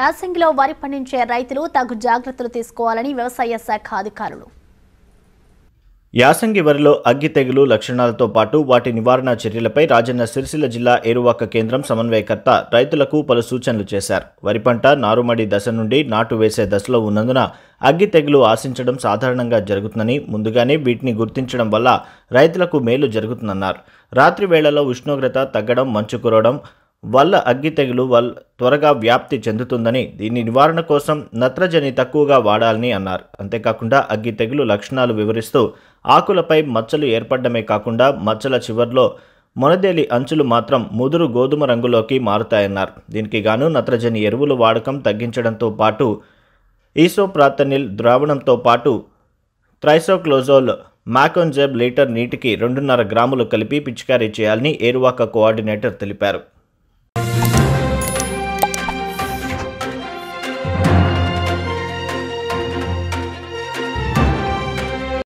యాసంగిలో వరి పండించే రైతులు తగు జాగ్రత్తలు తీసుకోవాలని వ్యవసాయ శాఖ అధికారులు యాసంగి వరిలో అగ్గి తెగులు లక్షణాలతో పాటు వాటి నివారణ చర్యలపై రాజన్న సిరిసిల్ల జిల్లా ఏరువాక కేంద్రం సమన్వయకర్త రైతులకు పలు సూచనలు చేశారు వరి పంట నారుమడి దశ నుండి నాటు వేసే దశలో ఉన్నందున అగ్గి తెగులు ఆశించడం సాధారణంగా జరుగుతుందని ముందుగానే వీటిని గుర్తించడం వల్ల రైతులకు మేలు జరుగుతుందన్నారు రాత్రి వేళలో ఉష్ణోగ్రత తగ్గడం మంచు కురవడం వల్ల అగ్గి తెగులు వల్ల త్వరగా వ్యాప్తి చెందుతుందని దీని నివారణ కోసం నత్రజని తక్కువగా వాడాలని అన్నారు అంతేకాకుండా అగ్గి తెగులు లక్షణాలు వివరిస్తూ ఆకులపై మచ్చలు ఏర్పడమే కాకుండా మచ్చల చివర్లో మొనదేలి అంచులు మాత్రం ముదురు గోధుమ రంగులోకి మారుతాయన్నారు దీనికి గాను నత్రజని ఎరువులు వాడకం తగ్గించడంతో పాటు ఈసోప్రాథనిల్ ద్రావణంతో పాటు ట్రైసోక్లోజోల్ మాకోన్జెబ్ లీటర్ నీటికి రెండున్నర గ్రాములు కలిపి పిచికారీ చేయాలని ఏరువాక కోఆర్డినేటర్ తెలిపారు